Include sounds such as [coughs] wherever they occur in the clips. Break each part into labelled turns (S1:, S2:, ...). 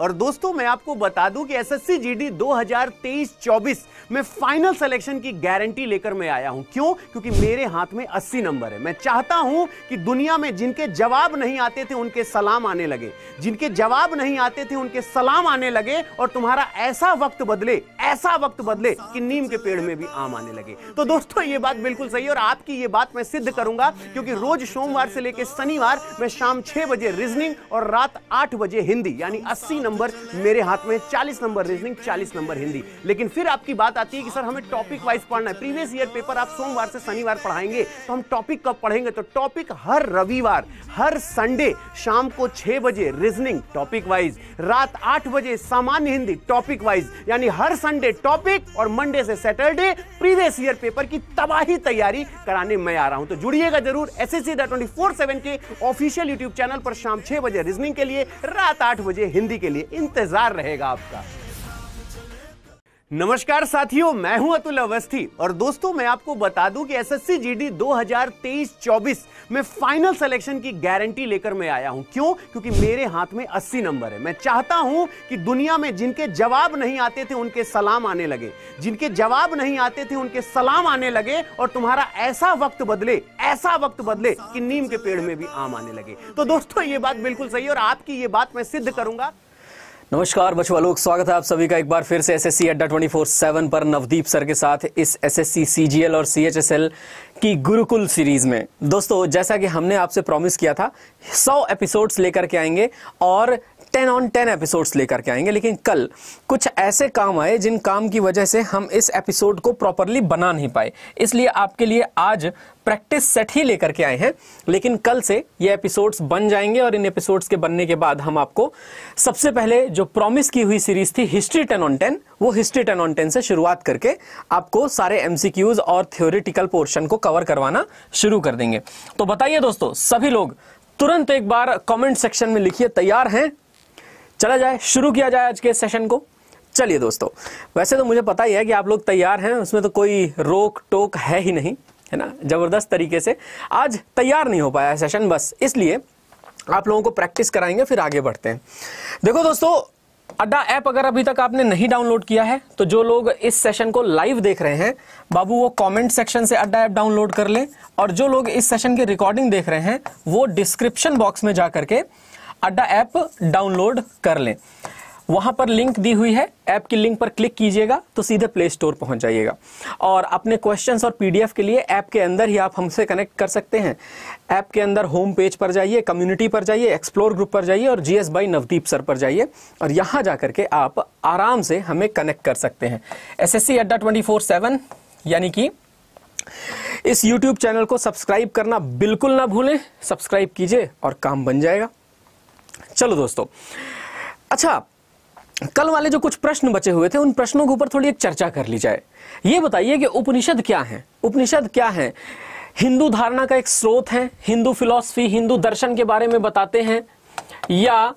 S1: और दोस्तों मैं आपको बता दूं कि एसएससी जीडी 2023-24 में फाइनल सिलेक्शन की गारंटी लेकर मैं आया हूं क्यों क्योंकि मेरे हाथ में 80 नंबर है मैं चाहता हूं कि दुनिया में जिनके जवाब नहीं आते थे उनके सलाम आने लगे जिनके जवाब नहीं आते थे उनके सलाम आने लगे और तुम्हारा ऐसा वक्त बदले ऐसा वक्त बदले कि नीम के पेड़ में भी आम आने लगे तो दोस्तों ये बात बिल्कुल सही और आपकी ये बात मैं सिद्ध करूंगा क्योंकि रोज सोमवार से लेकर शनिवार में शाम छह बजे रीजनिंग और रात आठ बजे हिंदी यानी अस्सी नंबर मेरे हाथ में चालीस नंबर रीजनिंग चालीस नंबर हिंदी लेकिन फिर आपकी बात आती है कि सर हमें टॉपिक वाइज पढ़ना है प्रीवियस ईयर पेपर आप सोमवार से शनिवार पढ़ाएंगे तो हम टॉपिक कब पढ़ेंगे तो टॉपिक हर रविवार हर संडे शाम को छह बजे रीजनिंग टॉपिक वाइज रात आठ बजे सामान्य हिंदी टॉपिक वाइज यानी हर संडे टॉपिक और मंडे से सैटरडे प्रीवियस ईयर पेपर की तबाही तैयारी कराने मैं आ रहा हूं तो जुड़िएगा जरूर S S C four seven के ऑफिशियल यूट्यूब चैनल पर शाम छह बजे रीजनिंग के लिए रात आठ बजे हिंदी जल्दी के लिए इंतजार रहेगा आपका नमस्कार साथियों मैं हूं अतुल अवस्थी और दोस्तों मैं आपको बता दूं कि एसएससी जीडी 2023-24 में फाइनल सिलेक्शन की गारंटी लेकर मैं आया हूं क्यों क्योंकि मेरे हाथ में 80 नंबर है मैं चाहता हूं कि दुनिया में जिनके जवाब नहीं आते थे उनके सलाम आने लगे जिनके जवाब नहीं आते थे उनके सलाम आने लगे और तुम्हारा ऐसा वक्त बदले ऐसा वक्त बदले कि नीम के पेड़ में भी आम आने लगे तो दोस्तों ये बात बिल्कुल सही और आपकी ये बात मैं सिद्ध करूंगा
S2: नमस्कार बच्चों आलोक स्वागत है आप सभी का एक बार फिर से एसएससी अड्डा ट्वेंटी फोर सेवन पर नवदीप सर के साथ इस एसएससी सीजीएल और सीएचएसएल की गुरुकुल सीरीज में दोस्तों जैसा कि हमने आपसे प्रॉमिस किया था सौ एपिसोड्स लेकर के आएंगे और टेन ऑन टेन एपिसोड लेकर के आएंगे लेकिन कल कुछ ऐसे काम आए जिन काम की वजह से हम इस एपिसोड को प्रॉपरली बना नहीं पाए इसलिए आपके लिए आज प्रैक्टिस सेट ही लेकर के आए हैं लेकिन कल से ये एपिसोड्स बन जाएंगे और इन एपिसोड्स के बनने के बाद हम आपको सबसे पहले जो प्रॉमिस की हुई सीरीज थी हिस्ट्री टेन ऑन टेन वो हिस्ट्री टेन ऑन टेन से शुरुआत करके आपको सारे एमसीक्यूज और थ्योरिटिकल पोर्शन को कवर करवाना शुरू कर देंगे तो बताइए दोस्तों सभी लोग तुरंत एक बार कमेंट सेक्शन में लिखिए तैयार हैं चला जाए शुरू किया जाए आज के सेशन को चलिए दोस्तों वैसे तो मुझे पता ही है कि आप लोग तैयार हैं उसमें तो कोई रोक टोक है ही नहीं है ना ज़बरदस्त तरीके से आज तैयार नहीं हो पाया सेशन बस इसलिए आप लोगों को प्रैक्टिस कराएंगे फिर आगे बढ़ते हैं देखो दोस्तों अड्डा ऐप अगर अभी तक आपने नहीं डाउनलोड किया है तो जो लोग इस सेशन को लाइव देख रहे हैं बाबू वो कमेंट सेक्शन से अड्डा ऐप डाउनलोड कर लें और जो लोग इस सेशन की रिकॉर्डिंग देख रहे हैं वो डिस्क्रिप्शन बॉक्स में जा करके अड्डा ऐप डाउनलोड कर लें वहाँ पर लिंक दी हुई है ऐप की लिंक पर क्लिक कीजिएगा तो सीधे प्ले स्टोर पहुँच जाइएगा और अपने क्वेश्चंस और पीडीएफ के लिए ऐप के अंदर ही आप हमसे कनेक्ट कर सकते हैं ऐप के अंदर होम पेज पर जाइए कम्युनिटी पर जाइए एक्सप्लोर ग्रुप पर जाइए और G S by Navdeep sir पर जाइए और यहाँ जा के आप आराम से हमें कनेक्ट कर सकते हैं एस एस सी अड्डा ट्वेंटी फोर सेवन यानी कि इस यूट्यूब चैनल को सब्सक्राइब करना बिल्कुल ना भूलें सब्सक्राइब कीजिए और काम बन जाएगा चलो दोस्तों अच्छा कल वाले जो कुछ प्रश्न बचे हुए थे उन प्रश्नों के ऊपर थोड़ी एक चर्चा कर ली जाए ये बताइए कि उपनिषद क्या है उपनिषद क्या है हिंदू धारणा का एक स्रोत है हिंदू फिलॉसफी हिंदू दर्शन के बारे में बताते हैं या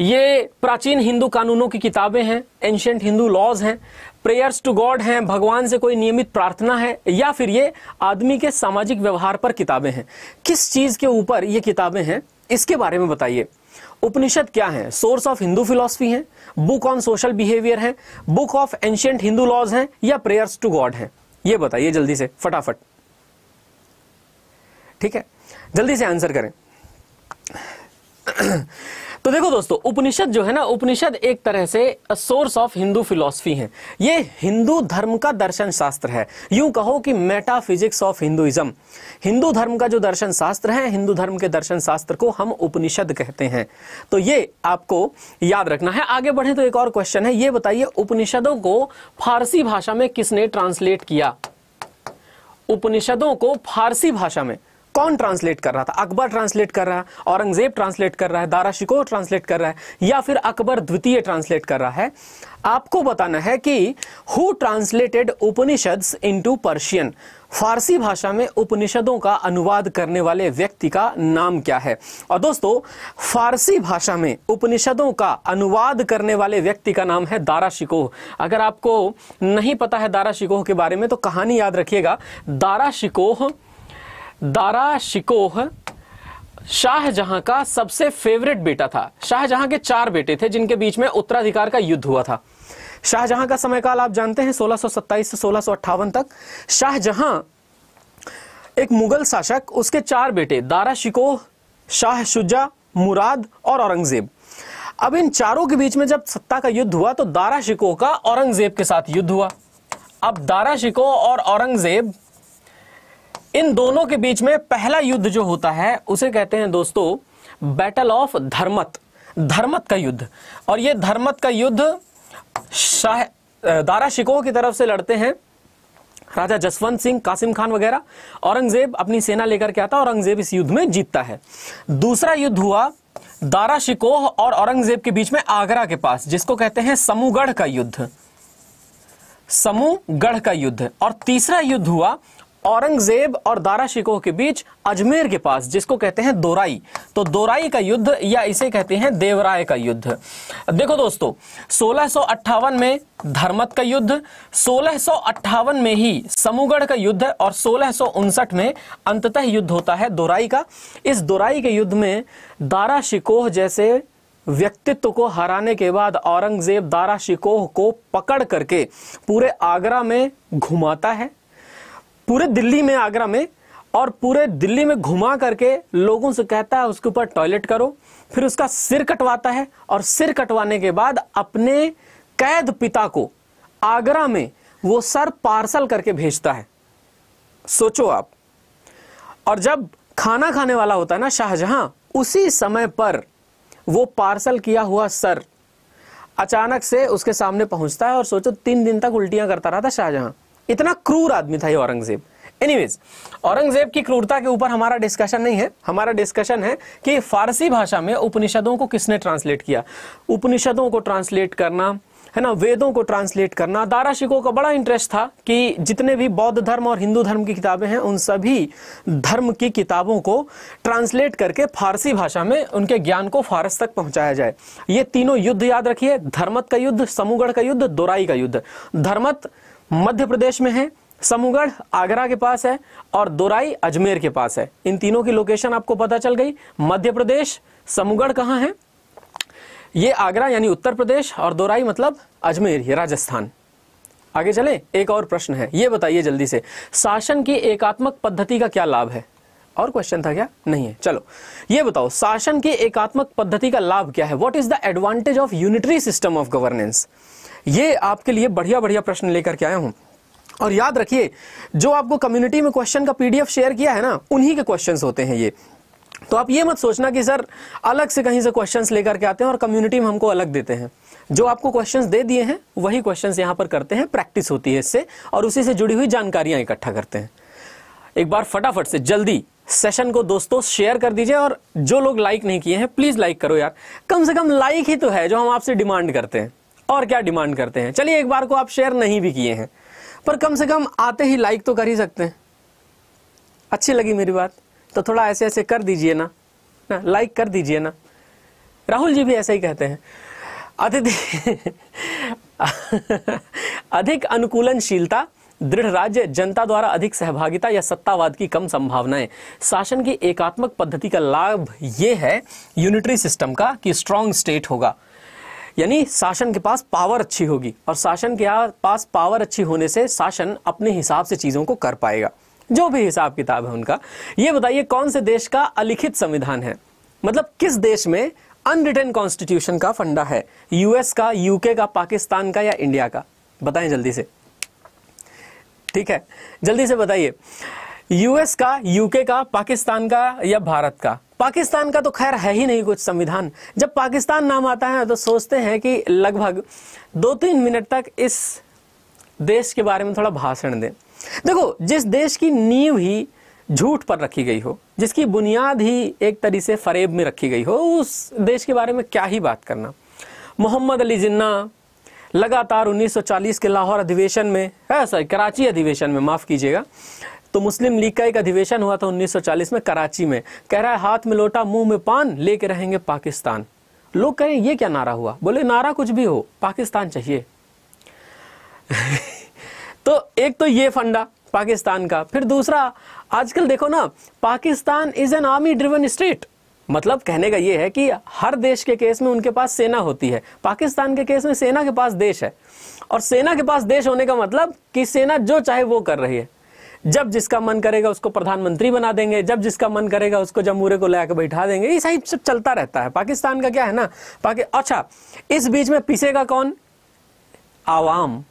S2: ये प्राचीन हिंदू कानूनों की किताबें हैं एंशियंट हिंदू लॉज हैं प्रेयर्स टू गॉड हैं भगवान से कोई नियमित प्रार्थना है या फिर ये आदमी के सामाजिक व्यवहार पर किताबें हैं किस चीज़ के ऊपर ये किताबें हैं इसके बारे में बताइए उपनिषद क्या है सोर्स ऑफ हिंदू फिलोसफी है बुक ऑन सोशल बिहेवियर है book of ancient Hindu laws है या प्रेयर्स टू गॉड है ये बताइए जल्दी से फटाफट ठीक है जल्दी से आंसर करें तो देखो दोस्तों उपनिषद जो है ना उपनिषद एक तरह से सोर्स ऑफ हिंदू फिलॉसफी है ये हिंदू धर्म का दर्शन शास्त्र है यूं कहो कि मेटाफिजिक्स ऑफ हिंदुइज्म हिंदू धर्म का जो दर्शन शास्त्र है हिंदू धर्म के दर्शन शास्त्र को हम उपनिषद कहते हैं तो ये आपको याद रखना है आगे बढ़े तो एक और क्वेश्चन है ये बताइए उपनिषदों को फारसी भाषा में किसने ट्रांसलेट किया उपनिषदों को फारसी भाषा में कौन ट्रांसलेट कर रहा था अकबर ट्रांसलेट कर रहा है औरंगजेब ट्रांसलेट कर रहा है दारा शिकोह ट्रांसलेट कर रहा है या फिर अकबर द्वितीय ट्रांसलेट कर रहा है आपको बताना है कि who translated Upanishads to Persian फारसी भाषा में उपनिषदों का अनुवाद करने वाले व्यक्ति का नाम क्या है और दोस्तों फारसी भाषा में उपनिषदों का अनुवाद करने वाले व्यक्ति का नाम है दारा शिकोह अगर आपको नहीं पता है दारा शिकोह के बारे में तो कहानी याद रखिएगा दारा शिकोह दारा शिकोह शाहजहां का सबसे फेवरेट बेटा था शाहजहां के चार बेटे थे जिनके बीच में उत्तराधिकार का युद्ध हुआ था शाहजहां का समय काल आप जानते हैं 1627 से सोलह तक शाहजहां एक मुगल शासक उसके चार बेटे दारा शिकोह शाह शुजा मुराद और औरंगजेब अब इन चारों के बीच में जब सत्ता का युद्ध हुआ तो दारा शिकोह का औरंगजेब के साथ युद्ध हुआ अब दारा शिकोह और औरंगजेब इन दोनों के बीच में पहला युद्ध जो होता है उसे कहते हैं दोस्तों बैटल ऑफ धर्मत धर्मत का युद्ध और ये धर्मत का युद्ध शाह दारा शिकोह की तरफ से लड़ते हैं राजा जसवंत सिंह कासिम खान वगैरह औरंगजेब अपनी सेना लेकर के आता है औरंगजेब इस युद्ध में जीतता है दूसरा युद्ध हुआ दारा शिकोह और औरंगजेब के बीच में आगरा के पास जिसको कहते हैं समूगढ़ का युद्ध समूहगढ़ का युद्ध और तीसरा युद्ध हुआ औरंगजेब और दारा शिकोह के बीच अजमेर के पास जिसको कहते हैं दोराई तो दोराई का युद्ध या इसे कहते हैं देवराय का युद्ध देखो दोस्तों सोलह में धर्मत का युद्ध सोलह में ही समूगढ़ का युद्ध और सोलह में अंततः युद्ध होता है दोराई का इस दोराई के युद्ध में दारा शिकोह जैसे व्यक्तित्व को हराने के बाद औरंगजेब दारा शिकोह को पकड़ करके पूरे आगरा में घुमाता है पूरे दिल्ली में आगरा में और पूरे दिल्ली में घुमा करके लोगों से कहता है उसके ऊपर टॉयलेट करो फिर उसका सिर कटवाता है और सिर कटवाने के बाद अपने कैद पिता को आगरा में वो सर पार्सल करके भेजता है सोचो आप और जब खाना खाने वाला होता है ना शाहजहां उसी समय पर वो पार्सल किया हुआ सर अचानक से उसके सामने पहुंचता है और सोचो तीन दिन तक उल्टियां करता रहा था शाहजहां इतना क्रूर आदमी था ये औरंगजेब एनीवेज औरंगजेब की क्रूरता के ऊपर हमारा डिस्कशन नहीं है हमारा डिस्कशन है कि फारसी भाषा में उपनिषदों को किसने ट्रांसलेट किया उपनिषदों को ट्रांसलेट करना है ना वेदों को ट्रांसलेट करना दारा दाराशिकों का बड़ा इंटरेस्ट था कि जितने भी बौद्ध धर्म और हिंदू धर्म की किताबें हैं उन सभी धर्म की किताबों को ट्रांसलेट करके फारसी भाषा में उनके ज्ञान को फारस तक पहुंचाया जाए ये तीनों युद्ध याद रखिए धर्मत का युद्ध समूगढ़ का युद्ध दोराई का युद्ध धर्मत मध्य प्रदेश में है समूगढ़ आगरा के पास है और दोराई अजमेर के पास है इन तीनों की लोकेशन आपको पता चल गई मध्य प्रदेश समूगढ़ कहाँ है ये आगरा यानी उत्तर प्रदेश और दोराई मतलब अजमेर ये राजस्थान आगे चले एक और प्रश्न है ये बताइए जल्दी से शासन की एकात्मक पद्धति का क्या लाभ है और क्वेश्चन था क्या नहीं है चलो ये बताओ शासन की एकात्मक पद्धति का लाभ क्या है what is the advantage of unitary system of governance ये आपके लिए बढ़िया बढ़िया प्रश्न लेकर के आया हूं और याद रखिए जो आपको कम्युनिटी में क्वेश्चन का पीडीएफ शेयर किया है ना उन्हीं के क्वेश्चन होते हैं ये तो आप ये मत सोचना कि सर अलग से कहीं से क्वेश्चंस लेकर के आते हैं और कम्युनिटी में हमको अलग देते हैं जो आपको क्वेश्चंस दे दिए हैं वही क्वेश्चंस यहां पर करते हैं प्रैक्टिस होती है इससे और उसी से जुड़ी हुई जानकारियां इकट्ठा करते हैं एक बार फटाफट से जल्दी सेशन को दोस्तों शेयर कर दीजिए और जो लोग लाइक नहीं किए हैं प्लीज़ लाइक करो यार कम से कम लाइक ही तो है जो हम आपसे डिमांड करते हैं और क्या डिमांड करते हैं चलिए एक बार को आप शेयर नहीं भी किए हैं पर कम से कम आते ही लाइक तो कर ही सकते हैं अच्छी लगी मेरी बात तो थोड़ा ऐसे ऐसे कर दीजिए ना ना लाइक कर दीजिए ना राहुल जी भी ऐसा ही कहते हैं अतिथि [laughs] अधिक अनुकूलनशीलता दृढ़ राज्य जनता द्वारा अधिक सहभागिता या सत्तावाद की कम संभावनाएं शासन की एकात्मक पद्धति का लाभ यह है यूनिटरी सिस्टम का कि स्ट्रांग स्टेट होगा यानी शासन के पास पावर अच्छी होगी और शासन के पास पावर अच्छी होने से शासन अपने हिसाब से चीज़ों को कर पाएगा जो भी हिसाब किताब है उनका ये बताइए कौन से देश का अलिखित संविधान है मतलब किस देश में अनरिटर्न कॉन्स्टिट्यूशन का फंडा है यूएस का यूके का पाकिस्तान का या इंडिया का बताएं जल्दी से ठीक है जल्दी से बताइए यूएस का यूके का पाकिस्तान का या भारत का पाकिस्तान का तो खैर है ही नहीं कुछ संविधान जब पाकिस्तान नाम आता है तो सोचते हैं कि लगभग दो तीन मिनट तक इस देश के बारे में थोड़ा भाषण दें देखो जिस देश की नींव ही झूठ पर रखी गई हो जिसकी बुनियाद ही एक तरीके से फरेब में रखी गई हो उस देश के बारे में क्या ही बात करना मोहम्मद अली जिन्ना लगातार 1940 के लाहौर अधिवेशन में सॉरी कराची अधिवेशन में माफ़ कीजिएगा तो मुस्लिम लीग का एक अधिवेशन हुआ था 1940 में कराची में कह रहा है हाथ में लोटा मुंह में पान लेके रहेंगे पाकिस्तान लोग कहें ये क्या नारा हुआ बोले नारा कुछ भी हो पाकिस्तान चाहिए [laughs] तो एक तो ये फंडा पाकिस्तान का फिर दूसरा आजकल देखो ना Pakistan is an army driven state मतलब कहने का यह है कि हर देश के केस में उनके पास सेना होती है पाकिस्तान के केस में सेना के पास देश है और सेना के पास देश होने का मतलब कि सेना जो चाहे वो कर रही है जब जिसका मन करेगा उसको प्रधानमंत्री बना देंगे जब जिसका मन करेगा उसको जमूरे को लाकर बैठा देंगे ये सही सब चलता रहता है पाकिस्तान का क्या है ना पाकि अच्छा इस बीच में पिसेगा कौन आवाम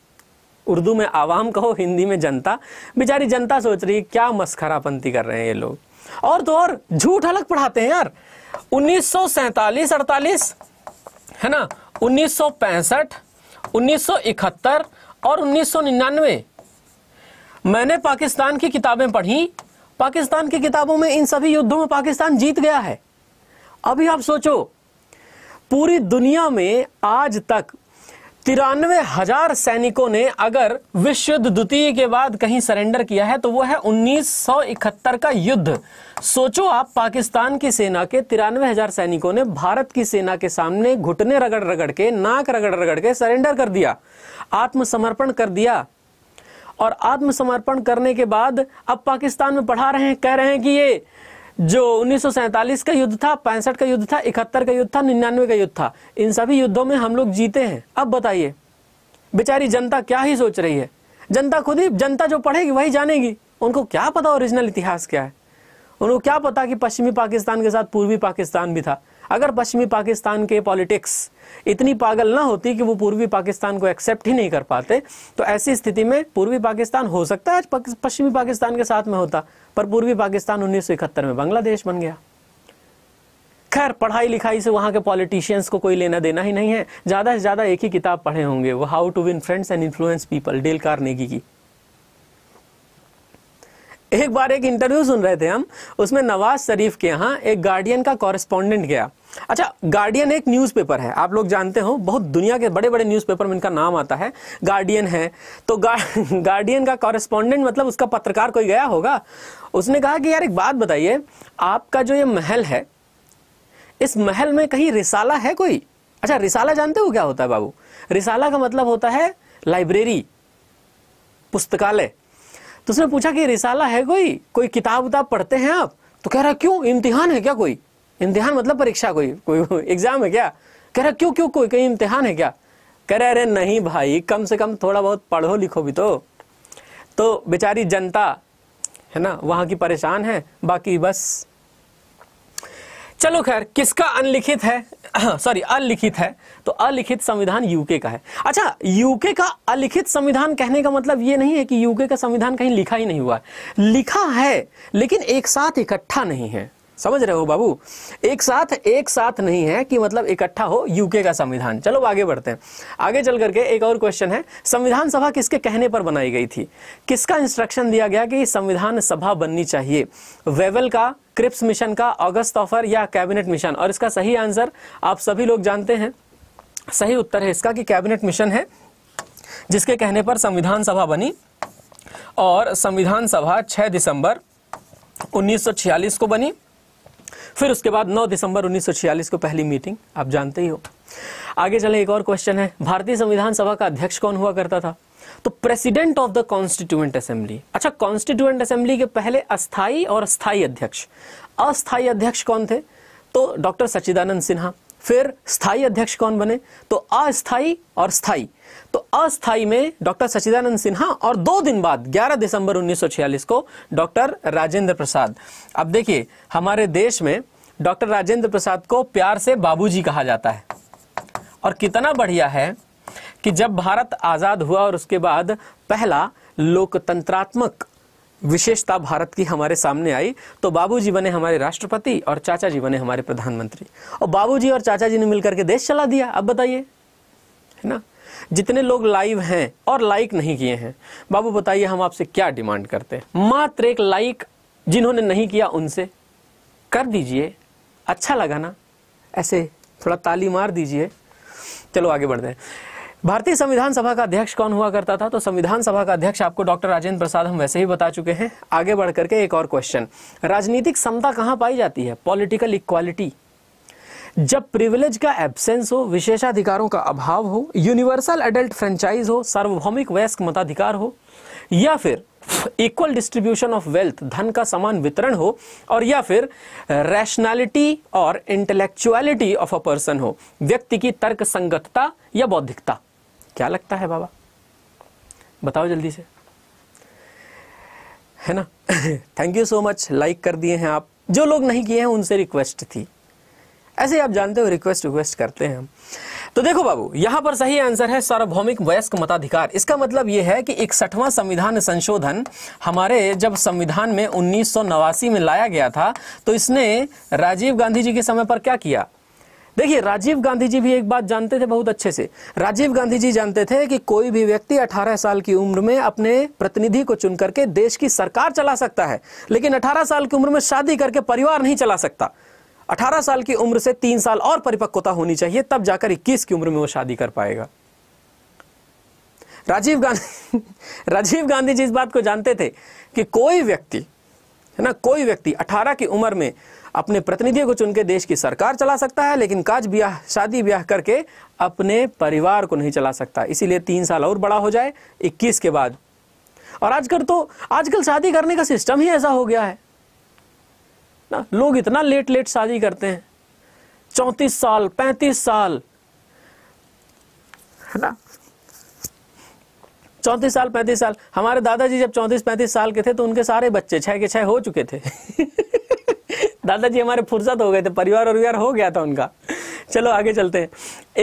S2: उर्दू में आवाम कहो हिंदी में जनता बेचारी जनता सोच रही है क्या मस्खरापंथी कर रहे हैं ये लोग और तो और झूठ अलग पढ़ाते हैं यार उन्नीस सौ अड़तालीस है ना उन्नीस सौ पैंसठ उन्नीस सौ इकहत्तर और उन्नीस सौ निन्यानवे मैंने पाकिस्तान की किताबें पढ़ी पाकिस्तान की किताबों में इन सभी युद्धों में पाकिस्तान जीत गया है अभी आप सोचो पूरी दुनिया में आज तक तिरानवे हजार सैनिकों ने अगर विश्व युद्ध द्वितीय के बाद कहीं सरेंडर किया है तो वो है उन्नीस का युद्ध सोचो आप पाकिस्तान की सेना के तिरानवे हजार सैनिकों ने भारत की सेना के सामने घुटने रगड़ रगड़ के नाक रगड़ रगड़ के सरेंडर कर दिया आत्मसमर्पण कर दिया और आत्मसमर्पण करने के बाद अब पाकिस्तान में पढ़ा रहे हैं कह रहे हैं कि ये जो उन्नीस का युद्ध था पैंसठ का युद्ध था इकहत्तर का युद्ध था निन्यानवे का युद्ध था इन सभी युद्धों में हम लोग जीते हैं अब बताइए बेचारी जनता क्या ही सोच रही है जनता खुद ही जनता जो पढ़ेगी वही जानेगी उनको क्या पता ओरिजिनल इतिहास क्या है उनको क्या पता कि पश्चिमी पाकिस्तान के साथ पूर्वी पाकिस्तान भी था अगर पश्चिमी पाकिस्तान के पॉलिटिक्स इतनी पागल ना होती कि वो पूर्वी पाकिस्तान को एक्सेप्ट ही नहीं कर पाते तो ऐसी स्थिति में पूर्वी पाकिस्तान हो सकता है पश्चिमी पाकिस्तान के साथ में होता पर पूर्वी पाकिस्तान उन्नीस में बांग्लादेश बन गया खैर पढ़ाई लिखाई से वहां के पॉलिटिशियंस को कोई लेना देना ही नहीं है ज़्यादा से ज़्यादा एक ही किताब पढ़े होंगे वो how to win friends and influence people Dale Carnegie की एक बार एक इंटरव्यू सुन रहे थे हम उसमें नवाज शरीफ के यहां एक गार्डियन का कॉरेस्पॉन्डेंट गया अच्छा गार्डियन एक न्यूज़पेपर है आप लोग जानते हो बहुत दुनिया के बड़े बड़े न्यूज़पेपर में इनका नाम आता है गार्डियन है तो गा, गार्डियन [laughs] का कॉरेस्पॉन्डेंट मतलब उसका पत्रकार कोई गया होगा उसने कहा कि यार एक बात बताइए आपका जो ये महल है इस महल में कहीं रिसाला है कोई अच्छा रिसाला जानते हो क्या होता है बाबू रिसाला का मतलब होता है लाइब्रेरी पुस्तकालय तो उसने पूछा कि रिसाला है कोई कोई किताब उताब पढ़ते हैं आप तो कह रहा क्यों इम्तिहान है क्या कोई इम्तिहान मतलब परीक्षा कोई कोई [laughs] एग्जाम है क्या कह रहा क्यों क्यों कोई कहीं इम्तिहान है क्या कह रहे अरे नहीं भाई कम से कम थोड़ा बहुत पढ़ो लिखो भी तो तो बेचारी जनता है ना वहां की परेशान है बाकी बस चलो खैर किसका अनलिखित है [clears throat] सॉरी अलिखित है तो अलिखित संविधान यूके का है अच्छा यूके का अलिखित संविधान कहने का मतलब ये नहीं है कि यूके का संविधान कहीं लिखा ही नहीं हुआ लिखा है लेकिन एक साथ इकट्ठा नहीं है समझ रहे हो बाबू एक साथ एक साथ नहीं है कि मतलब इकट्ठा हो यूके का संविधान चलो आगे बढ़ते हैं आगे चल करके एक और क्वेश्चन है संविधान सभा किसके कहने पर बनाई गई थी किसका इंस्ट्रक्शन दिया गया कि संविधान सभा बननी चाहिए वेवल का क्रिप्स मिशन का अगस्त ऑफर या कैबिनेट मिशन और इसका सही आंसर आप सभी लोग जानते हैं सही उत्तर है इसका कि कैबिनेट मिशन है जिसके कहने पर संविधान सभा बनी और संविधान सभा 6 दिसंबर 1946 को बनी फिर उसके बाद 9 दिसंबर 1946 को पहली मीटिंग आप जानते ही हो आगे चले एक और क्वेश्चन है भारतीय संविधान सभा का अध्यक्ष कौन हुआ करता था तो president of the constituent assembly अच्छा कॉन्स्टिट्यूएंट असेंबली के पहले अस्थाई और स्थायी अध्यक्ष अस्थायी अध्यक्ष कौन थे तो डॉक्टर सचिदानंद सिन्हा फिर स्थायी अध्यक्ष कौन बने तो अस्थाई और स्थायी तो अस्थाई में डॉक्टर सचिदानंद सिन्हा और दो दिन बाद 11 दिसंबर 1946 को डॉक्टर राजेंद्र प्रसाद अब देखिए हमारे देश में डॉक्टर राजेंद्र प्रसाद को प्यार से बाबूजी कहा जाता है और कितना बढ़िया है कि जब भारत आज़ाद हुआ और उसके बाद पहला लोकतंत्रात्मक विशेषता भारत की हमारे सामने आई तो बाबूजी बने हमारे राष्ट्रपति और चाचा जी बने हमारे प्रधानमंत्री और बाबूजी और चाचा जी ने मिलकर के देश चला दिया अब बताइए है ना जितने लोग लाइव हैं और लाइक नहीं किए हैं बाबू बताइए हम आपसे क्या डिमांड करते हैं मात्र एक लाइक जिन्होंने नहीं किया उनसे कर दीजिए अच्छा लगा ना ऐसे थोड़ा ताली मार दीजिए चलो आगे बढ़ते हैं भारतीय संविधान सभा का अध्यक्ष कौन हुआ करता था तो संविधान सभा का अध्यक्ष आपको डॉक्टर राजेंद्र प्रसाद हम वैसे ही बता चुके हैं आगे बढ़ करके एक और क्वेश्चन राजनीतिक समता कहाँ पाई जाती है पॉलिटिकल इक्वालिटी जब प्रिविलेज का एब्सेंस हो विशेषाधिकारों का अभाव हो यूनिवर्सल एडल्ट फ्रेंचाइज हो सार्वभौमिक वयस्क मताधिकार हो या फिर इक्वल डिस्ट्रीब्यूशन ऑफ वेल्थ धन का समान वितरण हो और या फिर रैशनैलिटी और इंटेलेक्चुअलिटी ऑफ अ पर्सन हो व्यक्ति की तर्क संगतता या बौद्धिकता क्या लगता है बाबा बताओ जल्दी से है ना thank you so much like कर दिए हैं आप जो लोग नहीं किए हैं उनसे रिक्वेस्ट थी ऐसे आप जानते हो रिक्वेस्ट रिक्वेस्ट करते हैं तो देखो बाबू यहां पर सही आंसर है सार्वभौमिक वयस्क मताधिकार इसका मतलब यह है कि इकसठवां संविधान संशोधन हमारे जब संविधान में उन्नीस में लाया गया था तो इसने राजीव गांधी जी के समय पर क्या किया देखिए राजीव गांधी जी भी एक बात जानते थे बहुत अच्छे से राजीव गांधी जी जानते थे कि कोई भी व्यक्ति 18 साल की उम्र में अपने प्रतिनिधि को चुन करके देश की सरकार चला सकता है लेकिन 18 साल की उम्र में शादी करके परिवार नहीं चला सकता 18 साल की उम्र से तीन साल और परिपक्वता होनी चाहिए तब जाकर इक्कीस की उम्र में वो शादी कर पाएगा राजीव गांधी [laughs] राजीव गांधी जी इस बात को जानते थे कि कोई व्यक्ति है ना कोई व्यक्ति अठारह की उम्र में अपने प्रतिनिधियों को चुनके देश की सरकार चला सकता है लेकिन काज ब्याह शादी ब्याह करके अपने परिवार को नहीं चला सकता इसीलिए तीन साल और बड़ा हो जाए इक्कीस के बाद और आजकल तो आजकल शादी करने का सिस्टम ही ऐसा हो गया है ना लोग इतना लेट लेट शादी करते हैं चौंतीस साल पैंतीस साल है ना चौंतीस साल पैंतीस साल हमारे दादाजी जब चौंतीस पैंतीस साल के थे तो उनके सारे बच्चे छह के छह हो चुके थे [laughs] दादाजी हमारे फुर्सत हो गए थे परिवार और हो गया था उनका चलो आगे चलते हैं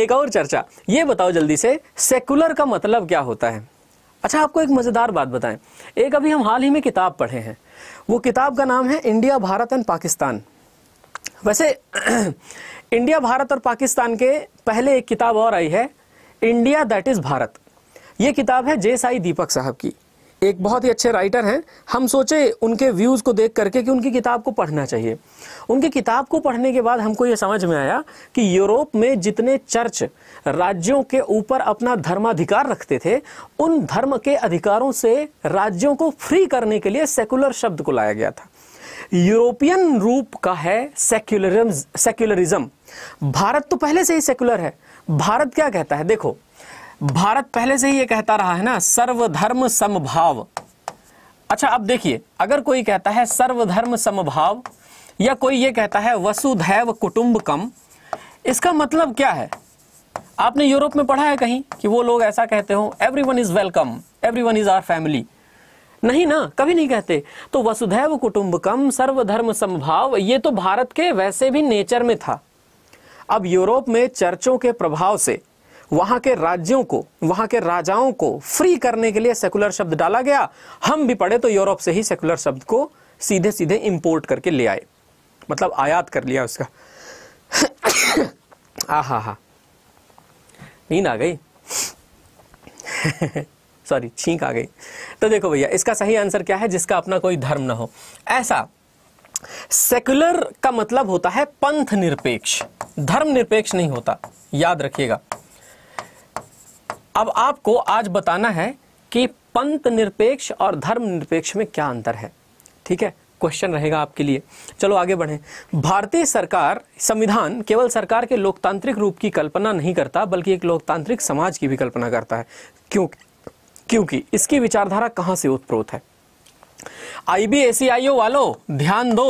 S2: एक और चर्चा ये बताओ जल्दी से सेकुलर का मतलब क्या होता है अच्छा आपको एक मज़ेदार बात बताएं एक अभी हम हाल ही में किताब पढ़े हैं वो किताब का नाम है इंडिया भारत एंड पाकिस्तान वैसे [clears throat] इंडिया भारत और पाकिस्तान के पहले एक किताब और आई है इंडिया दैट इज़ भारत ये किताब है जे साई दीपक साहब की एक बहुत ही अच्छे राइटर हैं हम सोचे उनके व्यूज़ को देख करके कि उनकी किताब को पढ़ना चाहिए उनकी किताब को पढ़ने के बाद हमको यह समझ में आया कि यूरोप में जितने चर्च राज्यों के ऊपर अपना धर्माधिकार रखते थे उन धर्म के अधिकारों से राज्यों को फ्री करने के लिए सेकुलर शब्द को लाया गया था यूरोपियन रूप का है सेक्युलरिज्म सेक्युलरिज्म भारत तो पहले से ही सेक्युलर है भारत क्या कहता है देखो भारत पहले से ही ये कहता रहा है ना सर्वधर्म समभाव अच्छा अब देखिए अगर कोई कहता है सर्वधर्म समभाव या कोई ये कहता है वसुधैव कुटुंब कम इसका मतलब क्या है आपने यूरोप में पढ़ा है कहीं कि वो लोग ऐसा कहते हो everyone is welcome everyone is our family नहीं ना कभी नहीं कहते तो वसुधैव कुटुंबकम सर्वधर्म समभाव ये तो भारत के वैसे भी नेचर में था अब यूरोप में चर्चों के प्रभाव से वहां के राज्यों को वहां के राजाओं को फ्री करने के लिए सेकुलर शब्द डाला गया हम भी पढ़े तो यूरोप से ही सेकुलर शब्द को सीधे सीधे इंपोर्ट करके ले आए मतलब आयात कर लिया उसका आ हा हा नींद आ गई सॉरी छींक आ गई तो देखो भैया इसका सही आंसर क्या है जिसका अपना कोई धर्म ना हो ऐसा सेकुलर का मतलब होता है पंथ निरपेक्ष धर्म निरपेक्ष नहीं होता याद रखिएगा अब आपको आज बताना है कि पंथ निरपेक्ष और धर्म निरपेक्ष में क्या अंतर है ठीक है क्वेश्चन रहेगा आपके लिए चलो आगे बढ़े भारतीय सरकार संविधान केवल सरकार के लोकतांत्रिक रूप की कल्पना नहीं करता बल्कि एक लोकतांत्रिक समाज की भी कल्पना करता है क्यों क्योंकि इसकी विचारधारा कहां से उत्प्रोत है आईबीएसईआईओ वालों ध्यान दो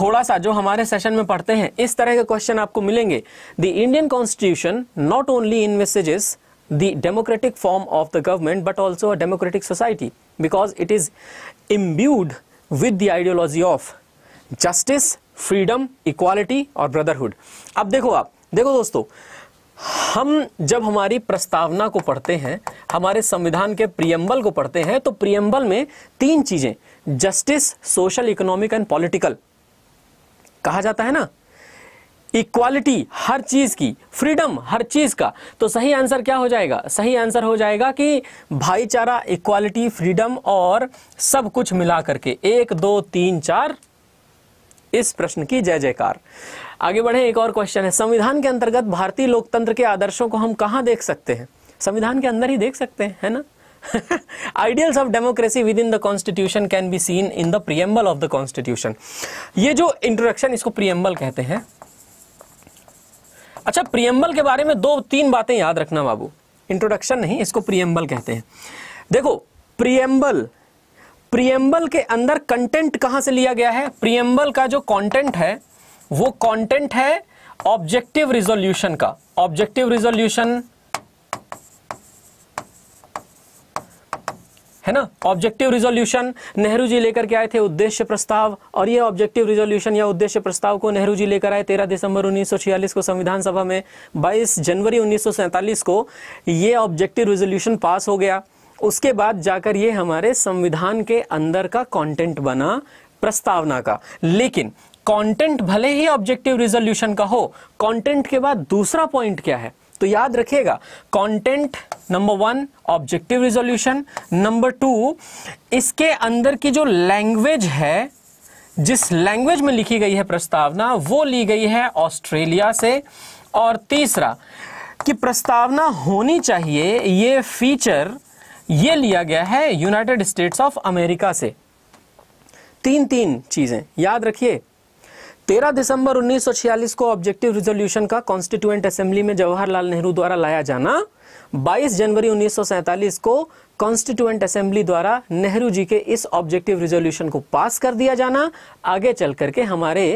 S2: थोड़ा सा जो हमारे सेशन में पढ़ते हैं इस तरह के क्वेश्चन आपको मिलेंगे the Indian constitution not only messages the democratic form of the government but also a democratic society because it is imbued with the ideology of justice freedom equality और ब्रदरहुड अब देखो आप देखो दोस्तों हम जब हमारी प्रस्तावना को पढ़ते हैं हमारे संविधान के प्रियम्बल को पढ़ते हैं तो प्रियम्बल में तीन चीजें justice social economic and political कहा जाता है ना इक्वालिटी हर चीज की फ्रीडम हर चीज का तो सही आंसर क्या हो जाएगा सही आंसर हो जाएगा कि भाईचारा इक्वालिटी फ्रीडम और सब कुछ मिला करके एक दो तीन चार इस प्रश्न की जय जयकार आगे बढ़े एक और क्वेश्चन है संविधान के अंतर्गत भारतीय लोकतंत्र के आदर्शों को हम कहां देख सकते हैं संविधान के अंदर ही देख सकते हैं है ना ideals of democracy within the constitution can be seen in the preamble of the constitution ये जो इंट्रोडक्शन इसको प्रियम्बल कहते हैं अच्छा प्रियम्बल के बारे में दो तीन बातें याद रखना बाबू इंट्रोडक्शन नहीं इसको प्रियम्बल कहते हैं देखो प्रियम्बल प्रियम्बल के अंदर कंटेंट कहां से लिया गया है प्रियम्बल का जो कंटेंट है वो कंटेंट है ऑब्जेक्टिव रिजोल्यूशन का ऑब्जेक्टिव रिजोल्यूशन है ना ऑब्जेक्टिव रिजोल्यूशन नेहरू जी लेकर के आए थे उद्देश्य प्रस्ताव और ये ऑब्जेक्टिव रिजोल्यूशन या उद्देश्य प्रस्ताव को नेहरू जी लेकर आए तेरह दिसंबर उन्नीस को संविधान सभा में बाईस जनवरी उन्नीस को ये ऑब्जेक्टिव रिजोल्यूशन पास हो गया उसके बाद जाकर ये हमारे संविधान के अंदर का कॉन्टेंट बना प्रस्तावना का लेकिन कंटेंट भले ही ऑब्जेक्टिव रिजोल्यूशन का हो कंटेंट के बाद दूसरा पॉइंट क्या है तो याद रखिएगा content number one objective resolution number two इसके अंदर की जो लैंग्वेज है जिस लैंग्वेज में लिखी गई है प्रस्तावना वो ली गई है ऑस्ट्रेलिया से और तीसरा कि प्रस्तावना होनी चाहिए ये फीचर ये लिया गया है यूनाइटेड स्टेट्स ऑफ अमेरिका से तीन तीन चीज़ें याद रखिए तेरह दिसंबर 1946 को ऑब्जेक्टिव रिजोल्यूशन का कॉन्स्टिट्यूएंट असेंबली में जवाहरलाल नेहरू द्वारा लाया जाना 22 जनवरी 1947 को कॉन्स्टिट्यूएंट असेंबली द्वारा नेहरू जी के इस ऑब्जेक्टिव रिजोल्यूशन को पास कर दिया जाना आगे चल करके हमारे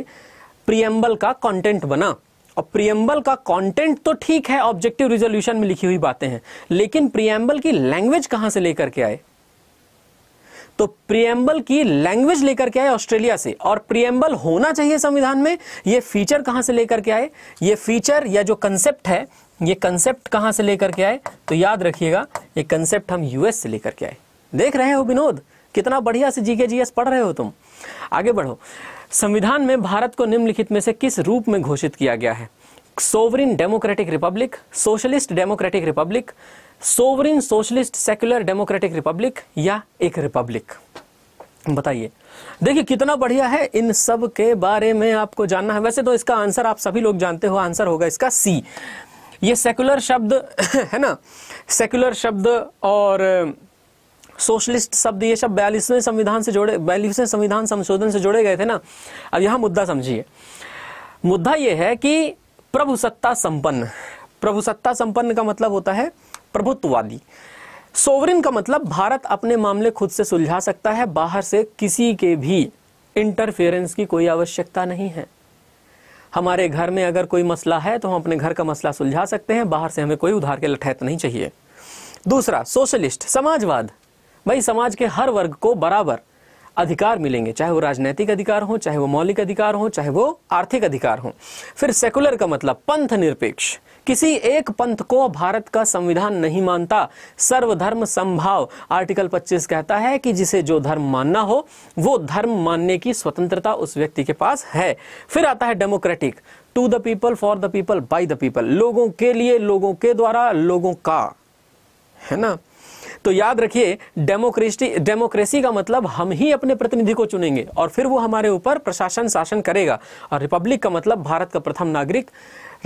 S2: प्रियम्बल का कंटेंट बना और प्रियम्बल का कंटेंट तो ठीक है ऑब्जेक्टिव रिजोल्यूशन में लिखी हुई बातें हैं लेकिन प्रियम्बल की लैंग्वेज कहां से लेकर के आए तो प्रियम्बल की लैंग्वेज लेकर के आए ऑस्ट्रेलिया से और प्रियम्बल होना चाहिए संविधान में ये फीचर कहां से लेकर के आए ये फीचर या जो कंसेप्ट है ये कंसेप्ट कहां से लेकर के आए तो याद रखिएगा ये कंसेप्ट हम यूएस से लेकर के आए देख रहे हो विनोद कितना बढ़िया से जीके जीएस पढ़ रहे हो तुम आगे बढ़ो संविधान में भारत को निम्नलिखित में से किस रूप में घोषित किया गया है sovereign democratic republic socialist democratic republic sovereign socialist secular democratic republic या एक रिपब्लिक बताइए देखिए कितना बढ़िया है इन सब के बारे में आपको जानना है वैसे तो इसका आंसर आप सभी लोग जानते हो आंसर होगा इसका सी ये सेक्युलर शब्द [coughs] है ना सेक्युलर शब्द और सोशलिस्ट शब्द ये शब्द बयालीसवें संविधान से जोड़े बयालीसवें संविधान संशोधन से जोड़े गए थे ना अब यहां मुद्दा समझिए मुद्दा यह है कि प्रभुसत्ता संपन्न प्रभुसत्ता संपन्न का मतलब होता है प्रभुत्ववादी सोवरिन का मतलब भारत अपने मामले खुद से सुलझा सकता है बाहर से किसी के भी इंटरफेरेंस की कोई आवश्यकता नहीं है हमारे घर में अगर कोई मसला है तो हम अपने घर का मसला सुलझा सकते हैं बाहर से हमें कोई उधार के लठैत नहीं चाहिए दूसरा सोशलिस्ट समाजवाद भाई समाज के हर वर्ग को बराबर अधिकार मिलेंगे चाहे वो राजनैतिक अधिकार हो चाहे वो मौलिक अधिकार हो चाहे वो आर्थिक अधिकार हो फिर सेकुलर का मतलब पंथ निरपेक्ष किसी एक पंथ को भारत का संविधान नहीं मानता सर्वधर्म संभाव आर्टिकल 25 कहता है कि जिसे जो धर्म मानना हो वो धर्म मानने की स्वतंत्रता उस व्यक्ति के पास है फिर आता है democratic to the people for the people by the people लोगों के लिए लोगों के द्वारा लोगों का है ना तो याद रखिए डेमोक्रेसी डेमोक्रेसी का मतलब हम ही अपने प्रतिनिधि को चुनेंगे और फिर वो हमारे ऊपर प्रशासन शासन करेगा और रिपब्लिक का मतलब भारत का प्रथम नागरिक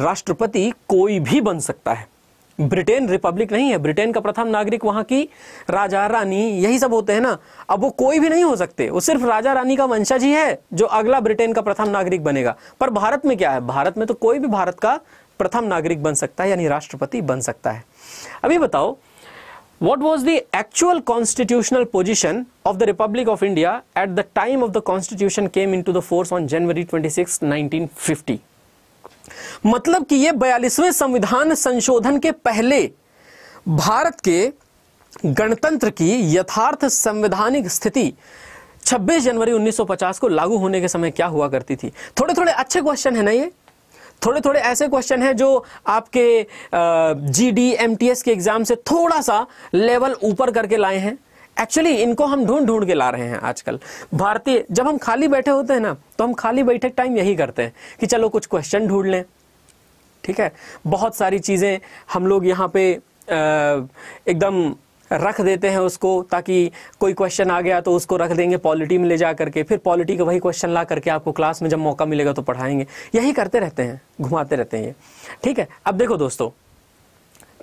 S2: राष्ट्रपति कोई भी बन सकता है ब्रिटेन रिपब्लिक नहीं है ब्रिटेन का प्रथम नागरिक वहां की राजा रानी यही सब होते हैं ना अब वो कोई भी नहीं हो सकते वो सिर्फ राजा रानी का वंशज ही है जो अगला ब्रिटेन का प्रथम नागरिक बनेगा पर भारत में क्या है भारत में तो कोई भी भारत का प्रथम नागरिक बन सकता है यानी राष्ट्रपति बन सकता है अभी बताओ What was the actual constitutional position of the Republic of India at the time of the constitution came into the force on January 26, 1950? मतलब कि ये बयालीसवें संविधान संशोधन के पहले भारत के गणतंत्र की यथार्थ संवैधानिक स्थिति 26 जनवरी 1950 को लागू होने के समय क्या हुआ करती थी थोड़े थोड़े अच्छे क्वेश्चन है ना ये थोड़े थोड़े ऐसे क्वेश्चन हैं जो आपके G D M T S के एग्जाम से थोड़ा सा लेवल ऊपर करके लाए हैं एक्चुअली इनको हम ढूंढ ढूंढ के ला रहे हैं आजकल भारतीय जब हम खाली बैठे होते हैं ना तो हम खाली बैठे टाइम यही करते हैं कि चलो कुछ क्वेश्चन ढूंढ लें ठीक है बहुत सारी चीज़ें हम लोग यहाँ पे एकदम रख देते हैं उसको ताकि कोई क्वेश्चन आ गया तो उसको रख देंगे पॉलिटी में ले जा करके फिर पॉलिटी का वही क्वेश्चन ला करके आपको क्लास में जब मौका मिलेगा तो पढ़ाएंगे यही करते रहते हैं घुमाते रहते हैं ये ठीक है अब देखो दोस्तों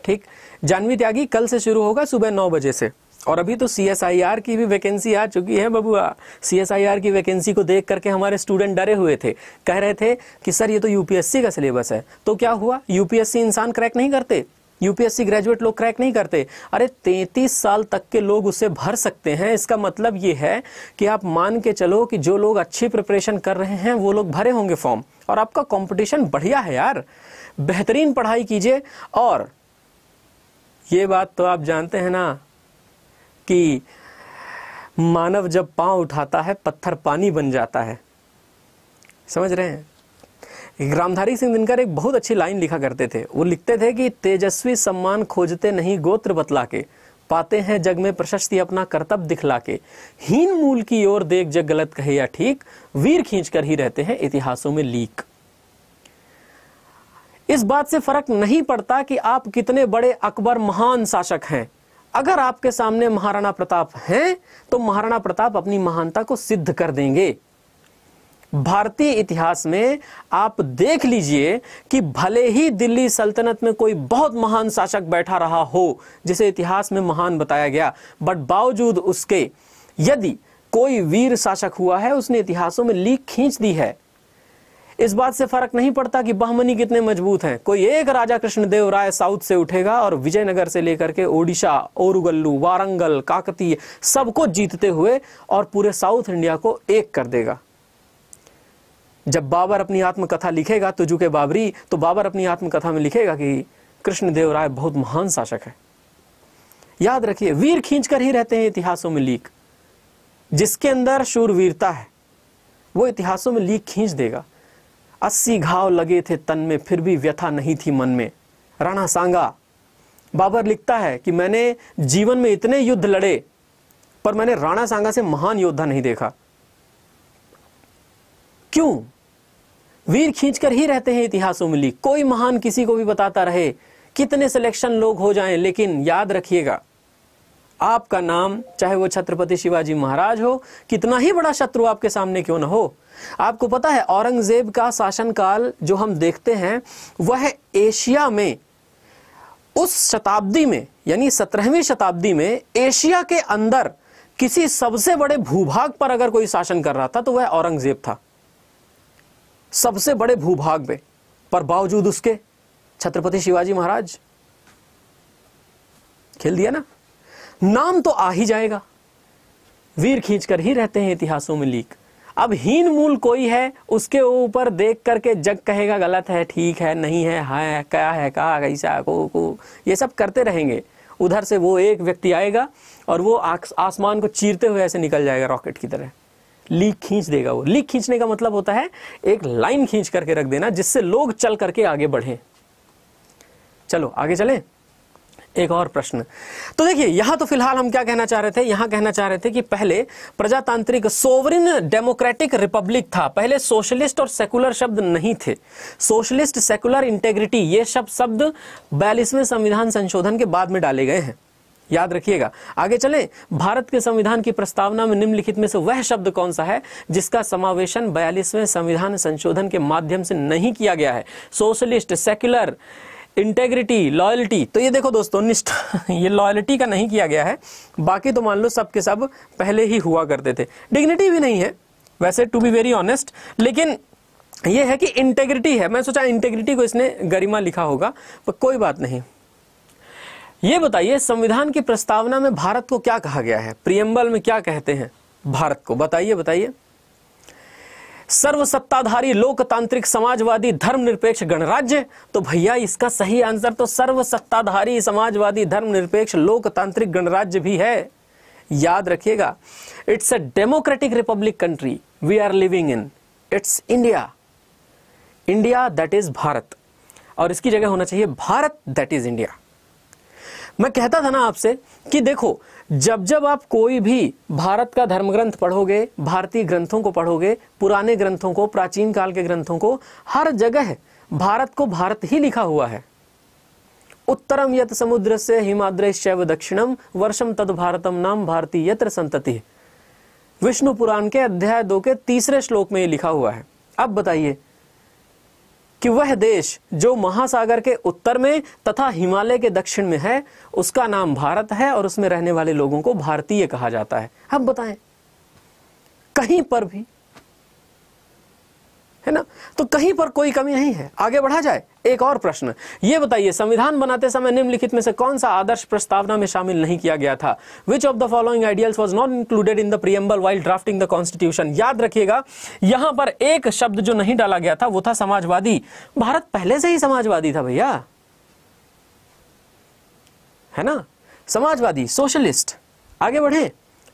S2: ठीक जानवी त्यागी कल से शुरू होगा सुबह नौ बजे से और अभी तो सी की भी वैकेंसी आ चुकी है बबुआ सी की वैकेंसी को देख करके हमारे स्टूडेंट डरे हुए थे कह रहे थे कि सर ये तो यूपीएससी का सिलेबस है तो क्या हुआ यूपीएससी इंसान क्रैक नहीं करते यूपीएससी ग्रेजुएट लोग क्रैक नहीं करते अरे तैतीस साल तक के लोग उसे भर सकते हैं इसका मतलब ये है कि आप मान के चलो कि जो लोग अच्छी प्रिपरेशन कर रहे हैं वो लोग भरे होंगे फॉर्म और आपका कंपटीशन बढ़िया है यार बेहतरीन पढ़ाई कीजिए और ये बात तो आप जानते हैं ना कि मानव जब पांव उठाता है पत्थर पानी बन जाता है समझ रहे हैं रामधारी सिंह दिनकर एक बहुत अच्छी लाइन लिखा करते थे वो लिखते थे कि तेजस्वी सम्मान खोजते नहीं गोत्र बतला के पाते हैं जग में प्रशस्ति अपना कर्तव्य दिखला के हीन मूल की ओर देख जग गलत कहे या ठीक वीर खींचकर ही रहते हैं इतिहासों में लीक इस बात से फर्क नहीं पड़ता कि आप कितने बड़े अकबर महान शासक हैं अगर आपके सामने महाराणा प्रताप हैं तो महाराणा प्रताप अपनी महानता को सिद्ध कर देंगे भारतीय इतिहास में आप देख लीजिए कि भले ही दिल्ली सल्तनत में कोई बहुत महान शासक बैठा रहा हो जिसे इतिहास में महान बताया गया बट बावजूद उसके यदि कोई वीर शासक हुआ है उसने इतिहासों में लीक खींच दी है इस बात से फर्क नहीं पड़ता कि बहमनी कितने मजबूत हैं कोई एक राजा कृष्णदेव राय साउथ से उठेगा और विजयनगर से लेकर के ओडिशा ओरुगल्लू वारंगल काकतीय सबको जीतते हुए और पूरे साउथ इंडिया को एक कर देगा जब बाबर अपनी आत्मकथा लिखेगा तो जुके बाबरी तो बाबर अपनी आत्मकथा में लिखेगा कि कृष्णदेव राय बहुत महान शासक है याद रखिए वीर खींचकर ही रहते हैं इतिहासों में लीक जिसके अंदर शूरवीरता है वो इतिहासों में लीक खींच देगा अस्सी घाव लगे थे तन में फिर भी व्यथा नहीं थी मन में राणा सांगा बाबर लिखता है कि मैंने जीवन में इतने युद्ध लड़े पर मैंने राणा सांगा से महान योद्धा नहीं देखा क्यों वीर खींचकर ही रहते हैं इतिहास ली कोई महान किसी को भी बताता रहे कितने सिलेक्शन लोग हो जाएं लेकिन याद रखिएगा आपका नाम चाहे वो छत्रपति शिवाजी महाराज हो कितना ही बड़ा शत्रु आपके सामने क्यों ना हो आपको पता है औरंगजेब का शासनकाल जो हम देखते हैं वह एशिया में उस शताब्दी में यानी सत्रहवीं शताब्दी में एशिया के अंदर किसी सबसे बड़े भूभाग पर अगर कोई शासन कर रहा था तो वह औरंगजेब था सबसे बड़े भूभाग में पर बावजूद उसके छत्रपति शिवाजी महाराज खेल दिया ना नाम तो आ ही जाएगा वीर खींचकर ही रहते हैं इतिहासों में लीक अब हीन मूल कोई है उसके ऊपर देख करके जग कहेगा गलत है ठीक है नहीं है हाँ क्या है कहा कैसा को को ये सब करते रहेंगे उधर से वो एक व्यक्ति आएगा और वो आसमान को चीरते हुए ऐसे निकल जाएगा रॉकेट की तरह लीक खींच देगा वो लीक खींचने का मतलब होता है एक लाइन खींच करके रख देना जिससे लोग चल करके आगे बढ़े चलो आगे चले एक और प्रश्न तो देखिए यहां तो फिलहाल हम क्या कहना चाह रहे थे यहां कहना चाह रहे थे कि पहले प्रजातांत्रिक सोवरिन डेमोक्रेटिक रिपब्लिक था पहले सोशलिस्ट और सेकुलर शब्द नहीं थे सोशलिस्ट सेकुलर इंटेग्रिटी ये शब्द शब्द बयालीसवें संविधान संशोधन के बाद में डाले गए हैं याद रखिएगा आगे चलें भारत के संविधान की प्रस्तावना में निम्नलिखित में से वह शब्द कौन सा है जिसका समावेशन बयालीसवें संविधान संशोधन के माध्यम से नहीं किया गया है सोशलिस्ट सेक्युलर इंटेग्रिटी लॉयल्टी तो ये देखो दोस्तों निष्ठा [laughs] ये लॉयल्टी का नहीं किया गया है बाकी तो मान लो सब के सब पहले ही हुआ करते थे डिग्निटी भी नहीं है वैसे टू बी वेरी ऑनेस्ट लेकिन ये है कि इंटेग्रिटी है मैं सोचा इंटेग्रिटी को इसने गरिमा लिखा होगा पर कोई बात नहीं ये बताइए संविधान की प्रस्तावना में भारत को क्या कहा गया है प्रियम्बल में क्या कहते हैं भारत को बताइए बताइए सर्वसत्ताधारी लोकतांत्रिक समाजवादी धर्मनिरपेक्ष गणराज्य तो भैया इसका सही आंसर तो सर्वसत्ताधारी समाजवादी धर्मनिरपेक्ष लोकतांत्रिक गणराज्य भी है याद रखिएगा it's a democratic republic country we are living in it's India India that is Bharat और इसकी जगह होना चाहिए भारत दैट इज इंडिया मैं कहता था ना आपसे कि देखो जब जब आप कोई भी भारत का धर्म ग्रंथ पढ़ोगे भारतीय ग्रंथों को पढ़ोगे पुराने ग्रंथों को प्राचीन काल के ग्रंथों को हर जगह भारत को भारत ही लिखा हुआ है उत्तरम यत समुद्र से हिमाद्रैश्चैव दक्षिणम वर्षम तद भारतम नाम भारतीय यत्र संतति विष्णु पुराण के अध्याय दो के तीसरे श्लोक में ये लिखा हुआ है अब बताइए कि वह देश जो महासागर के उत्तर में तथा हिमालय के दक्षिण में है उसका नाम भारत है और उसमें रहने वाले लोगों को भारतीय कहा जाता है अब बताएं कहीं पर भी है ना तो कहीं पर कोई कमी नहीं है आगे बढ़ा जाए एक और प्रश्न ये बताइए संविधान बनाते समय निम्नलिखित में से कौन सा आदर्श प्रस्तावना में शामिल नहीं किया गया था which of the following ideals was not included in the preamble while drafting the constitution याद रखिएगा यहां पर एक शब्द जो नहीं डाला गया था वो था समाजवादी भारत पहले से ही समाजवादी था भैया है ना समाजवादी सोशलिस्ट आगे बढ़े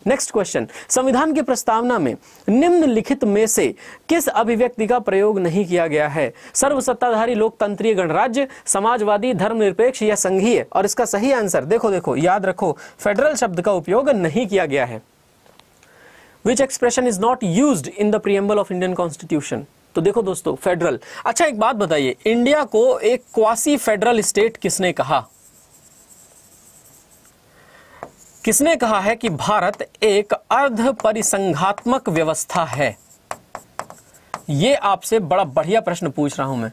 S2: नेक्स्ट क्वेश्चन संविधान की प्रस्तावना में निम्नलिखित में से किस अभिव्यक्ति का प्रयोग नहीं किया गया है सर्वसत्ताधारी लोकतंत्रीय गणराज्य समाजवादी धर्मनिरपेक्ष या संघीय और इसका सही आंसर देखो देखो याद रखो फेडरल शब्द का उपयोग नहीं किया गया है which expression is not use in the preamble of Indian constitution तो देखो दोस्तों फेडरल अच्छा एक बात बताइए इंडिया को एक क्वासी फेडरल स्टेट किसने कहा किसने कहा है कि भारत एक अर्ध परिसंघात्मक व्यवस्था है यह आपसे बड़ा बढ़िया प्रश्न पूछ रहा हूं मैं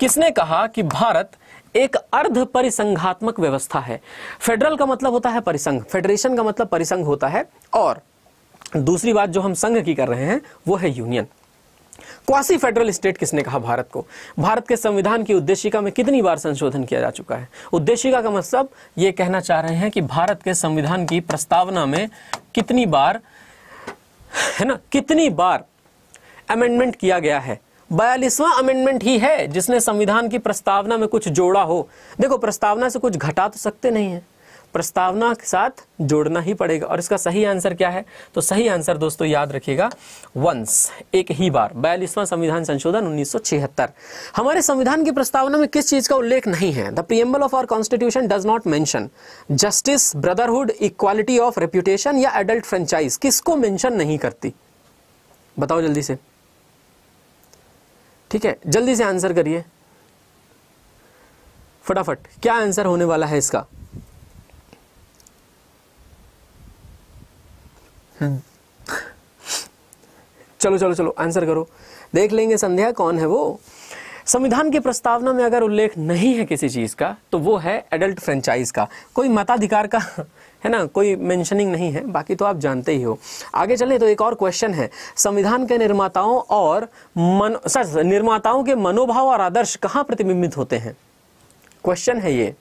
S2: किसने कहा कि भारत एक अर्ध परिसंघात्मक व्यवस्था है फेडरल का मतलब होता है परिसंघ फेडरेशन का मतलब परिसंघ होता है और दूसरी बात जो हम संघ की कर रहे हैं वो है यूनियन क्वासी फेडरल स्टेट किसने कहा भारत को भारत के संविधान की उद्देशिका में कितनी बार संशोधन किया जा चुका है उद्देशिका का मतलब ये कहना चाह रहे हैं कि भारत के संविधान की प्रस्तावना में कितनी बार है ना कितनी बार अमेंडमेंट किया गया है बयालीसवां अमेंडमेंट ही है जिसने संविधान की प्रस्तावना में कुछ जोड़ा हो देखो प्रस्तावना से कुछ घटा तो सकते नहीं है प्रस्तावना के साथ जोड़ना ही पड़ेगा और इसका सही आंसर क्या है तो सही आंसर दोस्तों याद रखिएगा वंस एक ही बार बयालीसवां संविधान संशोधन 1976 हमारे संविधान की प्रस्तावना में किस चीज का उल्लेख नहीं है the preamble of our constitution does not mention justice brotherhood equality of reputation या एडल्ट फ्रेंचाइज किसको मेंशन नहीं करती बताओ जल्दी से ठीक है जल्दी से आंसर करिए फटाफट क्या आंसर होने वाला है इसका हम्म। चलो चलो चलो आंसर करो देख लेंगे संध्या कौन है वो संविधान की प्रस्तावना में अगर उल्लेख नहीं है किसी चीज़ का तो वो है एडल्ट फ्रेंचाइज का कोई मताधिकार का है ना कोई मेंशनिंग नहीं है बाकी तो आप जानते ही हो आगे चले तो एक और क्वेश्चन है संविधान के निर्माताओं और मन सर निर्माताओं के मनोभाव और आदर्श कहां प्रतिबिंबित होते हैं क्वेश्चन है ये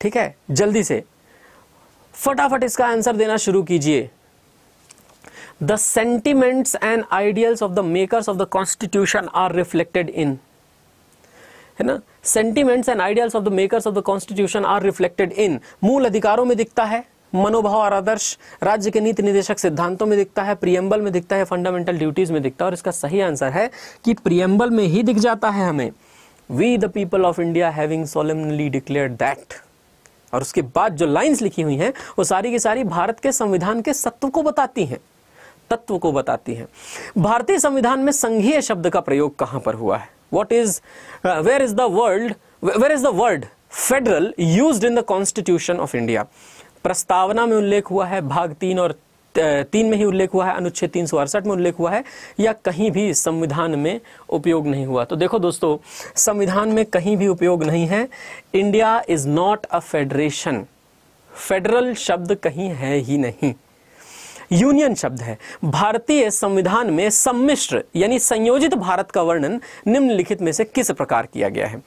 S2: ठीक है जल्दी से फटाफट इसका आंसर देना शुरू कीजिए the sentiments and ideals of the makers of the constitution are reflected in है ना sentiments and ideals of the makers of the constitution are reflected in मूल अधिकारों में दिखता है मनोभाव और आदर्श राज्य के नीति निदेशक सिद्धांतों में दिखता है प्रियम्बल में दिखता है फंडामेंटल ड्यूटीज में दिखता है और इसका सही आंसर है कि प्रियम्बल में ही दिख जाता है हमें we the people of India having solemnly declare that और उसके बाद जो लाइंस लिखी हुई हैं वो सारी की सारी भारत के संविधान के सत्व को बताती हैं तत्व को बताती हैं भारतीय संविधान में संघीय शब्द का प्रयोग कहां पर हुआ है what is where is the world where is the word federal use in the constitution of India प्रस्तावना में उल्लेख हुआ है भाग तीन और तीन में ही उल्लेख हुआ है अनुच्छेद तीन में उल्लेख हुआ है या कहीं भी संविधान में उपयोग नहीं हुआ तो देखो दोस्तों संविधान में कहीं भी उपयोग नहीं है India is not a federation federal शब्द कहीं है ही नहीं यूनियन शब्द है भारतीय संविधान में सम्मिश्र यानी संयोजित भारत का वर्णन निम्नलिखित में से किस प्रकार किया गया है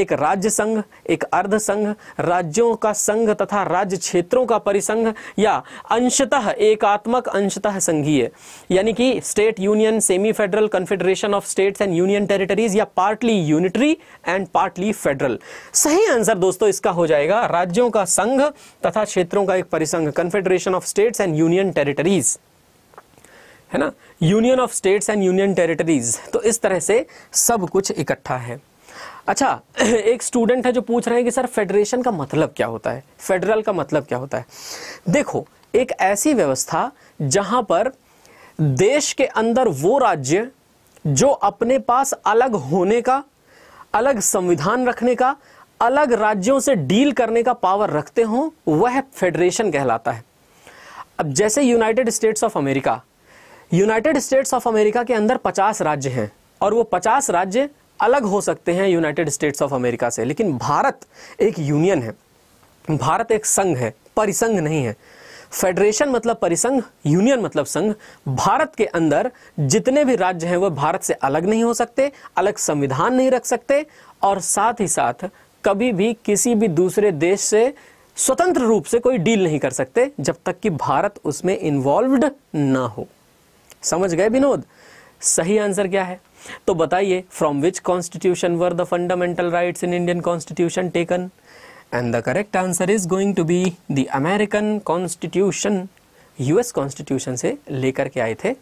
S2: एक राज्य संघ एक अर्ध संघ राज्यों का संघ तथा राज्य क्षेत्रों का परिसंघ या अंशतः एकात्मक अंशतः संघीय यानी कि state union semi federal confederation of states and union territories या partly unitary and partly federal सही आंसर दोस्तों इसका हो जाएगा राज्यों का संघ तथा क्षेत्रों का एक परिसंघ confederation of states and union territory territories है ना union of states and union territories तो इस तरह से सब कुछ इकट्ठा है अच्छा [clears throat] एक स्टूडेंट है जो पूछ रहे हैं कि सर फेडरेशन का मतलब क्या होता है फेडरल का मतलब क्या होता है देखो एक ऐसी व्यवस्था जहां पर देश के अंदर वो राज्य जो अपने पास अलग होने का अलग संविधान रखने का अलग राज्यों से डील करने का पावर रखते हो वह फेडरेशन कहलाता है अब जैसे United States of America United States of America के अंदर पचास राज्य हैं और वो पचास राज्य अलग हो सकते हैं यूनाइटेड स्टेट्स ऑफ अमेरिका से लेकिन भारत एक यूनियन है भारत एक संघ है परिसंघ नहीं है फेडरेशन मतलब परिसंघ यूनियन मतलब संघ भारत के अंदर जितने भी राज्य हैं वह भारत से अलग नहीं हो सकते अलग संविधान नहीं रख सकते और साथ ही साथ कभी भी किसी भी दूसरे देश से स्वतंत्र रूप से कोई डील नहीं कर सकते जब तक कि भारत उसमें इन्वॉल्व ना हो समझ गए विनोद सही आंसर क्या है तो बताइए from which constitution were the fundamental right in Indian constitution taken and the correct answer is going to be the American constitution US constitution से लेकर के आए थे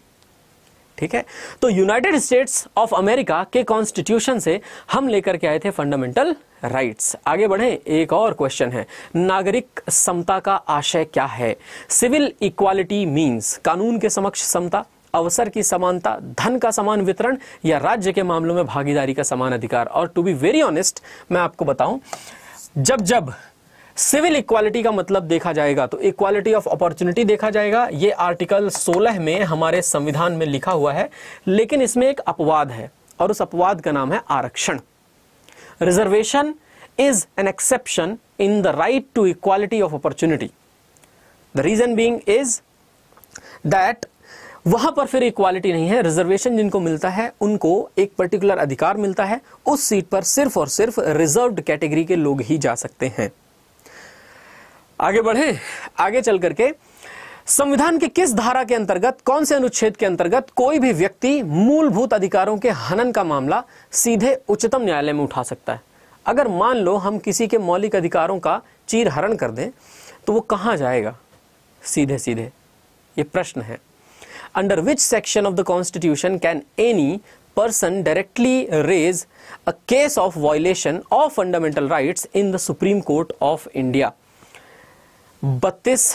S2: ठीक है तो यूनाइटेड स्टेट्स ऑफ अमेरिका के कॉन्स्टिट्यूशन से हम लेकर के आए थे फंडामेंटल राइट्स आगे बढ़े एक और क्वेश्चन है नागरिक समता का आशय क्या है सिविल इक्वालिटी मींस कानून के समक्ष समता अवसर की समानता धन का समान वितरण या राज्य के मामलों में भागीदारी का समान अधिकार और टू बी वेरी ऑनेस्ट मैं आपको बताऊं जब जब सिविल इक्वालिटी का मतलब देखा जाएगा तो इक्वालिटी ऑफ अपॉर्चुनिटी देखा जाएगा ये आर्टिकल 16 में हमारे संविधान में लिखा हुआ है लेकिन इसमें एक अपवाद है और उस अपवाद का नाम है आरक्षण reservation is an exception in the right to equality of opportunity the reason being is that वहां पर फिर इक्वालिटी नहीं है रिजर्वेशन जिनको मिलता है उनको एक पर्टिकुलर अधिकार मिलता है उस सीट पर सिर्फ और सिर्फ रिजर्व कैटेगरी के लोग ही जा सकते हैं आगे बढ़े आगे चल करके संविधान के किस धारा के अंतर्गत कौन से अनुच्छेद के अंतर्गत कोई भी व्यक्ति मूलभूत अधिकारों के हनन का मामला सीधे उच्चतम न्यायालय में उठा सकता है अगर मान लो हम किसी के मौलिक अधिकारों का चीर हरण कर दें तो वो कहां जाएगा सीधे सीधे ये प्रश्न है under which section of the constitution can any person directly raise a case of violation of fundamental right in the Supreme Court of India बत्तीस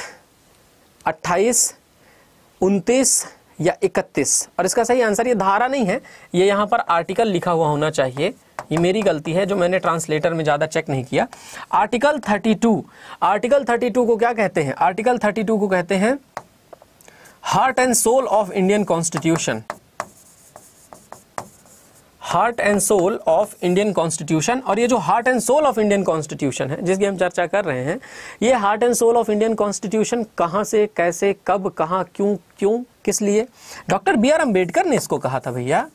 S2: अट्ठाईस उनतीस या इकतीस और इसका सही आंसर ये धारा नहीं है ये यहाँ पर आर्टिकल लिखा हुआ होना चाहिए ये मेरी गलती है जो मैंने ट्रांसलेटर में ज़्यादा चेक नहीं किया आर्टिकल 32 आर्टिकल 32 को क्या कहते हैं आर्टिकल 32 को कहते हैं heart and soul of Indian constitution heart and soul of Indian constitution और ये जो heart and soul of Indian constitution है जिसकी हम चर्चा कर रहे हैं ये heart and soul of Indian constitution कहाँ से कैसे कब कहाँ क्यों क्यों किस लिए डॉक्टर बी आर अम्बेडकर ने इसको कहा था भैया